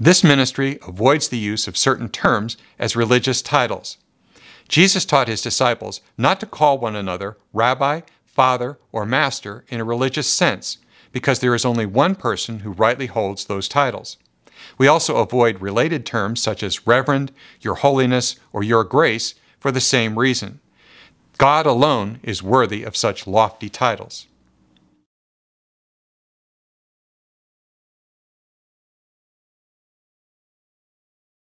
This ministry avoids the use of certain terms as religious titles. Jesus taught his disciples not to call one another rabbi, father, or master in a religious sense, because there is only one person who rightly holds those titles. We also avoid related terms such as reverend, your holiness, or your grace for the same reason. God alone is worthy of such lofty titles.